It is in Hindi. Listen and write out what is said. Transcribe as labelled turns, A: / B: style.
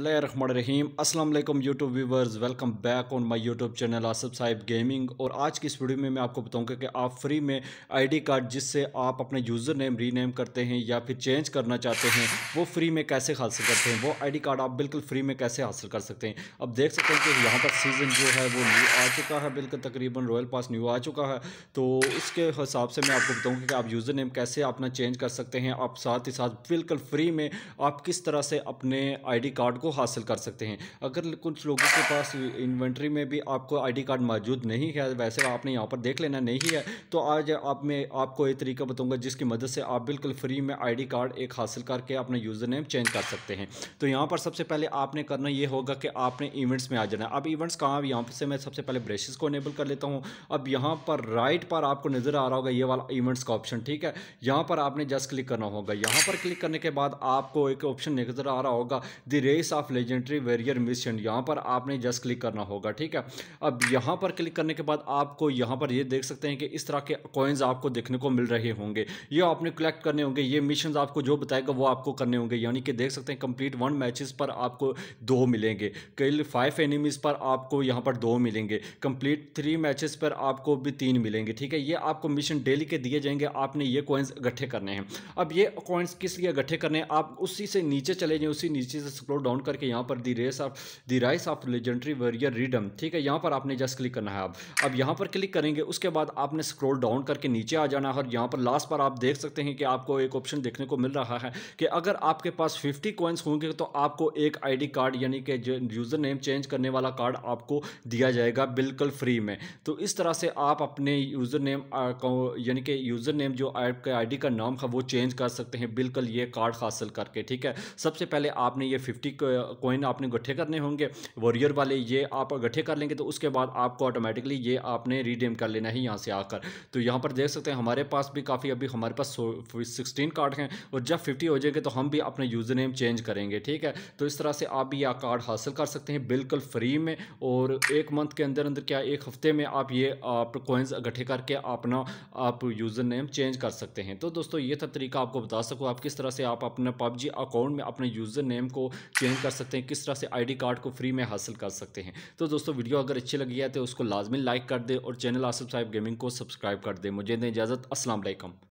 A: अस्सलाम वालेकुम YouTube viewers welcome back on my YouTube channel Asaf Sahib gaming और आज की इस वीडियो में मैं आपको बताऊंगा कि आप फ्री में आईडी कार्ड जिससे आप अपने यूज़र नेम रीनेम करते हैं या फिर चेंज करना चाहते हैं वो फ्री में कैसे हासिल करते हैं वो आईडी कार्ड आप बिल्कुल फ्री में कैसे हासिल कर सकते हैं अब देख सकते हैं कि यहाँ पर सीज़न जो है वो न्यू आ चुका है बिल्कुल तकरीबन रॉयल पास न्यू आ चुका है तो उसके हिसाब से मैं आपको बताऊँगा कि आप यूज़र नेम कैसे अपना चेंज कर सकते हैं आप साथ ही साथ बिल्कुल फ्री में आप किस तरह से अपने आई कार्ड को हासिल कर सकते हैं अगर कुछ लोगों के पास इन्वेंट्री में भी आपको आईडी कार्ड मौजूद नहीं है वैसे आपने यहाँ पर देख लेना नहीं है तो आज आप मैं आपको एक तरीका बताऊँगा जिसकी मदद से आप बिल्कुल फ्री में आई कार्ड एक हासिल करके अपना यूज़र नेम चेंज कर सकते हैं तो यहाँ पर सबसे पहले आपने करना ये होगा कि आपने इवेंट्स में आ जाना अब इवेंट्स कहाँ यहाँ से मैं सबसे पहले ब्रेशेज को इनेबल कर लेता हूँ अब यहाँ पर राइट पर आपको नज़र आ रहा होगा ये वाला इवेंट्स का ऑप्शन ठीक है यहाँ पर आपने जस्ट क्लिक करना होगा यहाँ पर क्लिक करने के बाद आपको एक ऑप्शन नज़र आ रहा होगा the race of legendary warrior mission यहाँ पर आपने जस्ट क्लिक करना होगा ठीक है अब यहाँ पर क्लिक करने के बाद आपको यहाँ पर ये देख सकते हैं कि इस तरह के कॉइन्स आपको देखने को मिल रहे होंगे ये आपने कलेक्ट करने होंगे ये मिशन आपको जो बताएगा वो आपको करने होंगे यानी कि देख सकते हैं कंप्लीट वन मैचेस पर आपको दो मिलेंगे कल फाइव एनिमीज़ पर आपको यहाँ पर दो मिलेंगे कंप्लीट थ्री मैचेस पर आपको भी तीन मिलेंगे ठीक है ये आपको मिशन डेली के दिए जाएंगे आपने ये कॉइन्स इकट्ठे करने हैं अब ये कॉइन्स किस लिए इकट्ठे करने हैं आप उसी से नीचे चले जाएँ उसी नीचे से स्क्रोल डाउन करके यहाँ पर the race of the rise of legendary warrior redeem ठीक है यहाँ पर आपने जस्ट क्लिक करना है आप अब यहाँ पर क्लिक करेंगे उसके बाद आपने स्क्रोल डाउन करके नीचे आ जाना है और यहाँ पर लास्ट पर आप देख सकते हैं कि आपको एक ऑप्शन देखने को मिल रहा है कि अगर आपके पास फिफ्टी कॉइन्स होंगे तो आपको एक आई कार्ड यानी कि यूज़र नेम चेंज करने वाला कार्ड आपको दिया जाएगा बिल्कुल फ्री में तो इस तरह से आप अपने यूज़र नेम यानी कि यूज़र नेम जो आपके आई का नाम है वो चेंज कर सकते हैं बिल्कुल ये कार्ड हासिल करके ठीक है सबसे पहले आपने ये फिफ्टी कोइन आपने गट्ठे करने होंगे वॉरियर वाले ये आप गट्ठे कर लेंगे तो उसके बाद आपको ऑटोमेटिकली ये आपने रिडीम कर लेना है यहाँ से आकर तो यहाँ पर देख सकते हैं हमारे पास भी काफ़ी अभी हमारे पास सिक्सटीन कार्ड हैं और जब फिफ्टी हो जाएंगे तो हम भी अपना यूज़र नेम चेंज करेंगे ठीक है तो इस तरह से आप भी यह कार्ड हासिल कर सकते हैं बिल्कुल फ्री में और एक मंथ के अंदर अंदर क्या एक हफ्ते में आप ये आप कोइंस इकट्ठे करके अपना आप यूज़र नेम चेंज कर सकते हैं तो दोस्तों ये था तरीका आपको बता सकूँ आप किस तरह से आप अपने पबजी अकाउंट में अपने यूज़र नेम को चेंज कर सकते हैं किस तरह से आईडी कार्ड को फ्री में हासिल कर सकते हैं तो दोस्तों वीडियो अगर अच्छी लगी है तो उसको लाजमी लाइक कर दे और चैनल आसिफ साहिब गेमिंग को सब्सक्राइब कर दे मुझे दें इजाज़त असल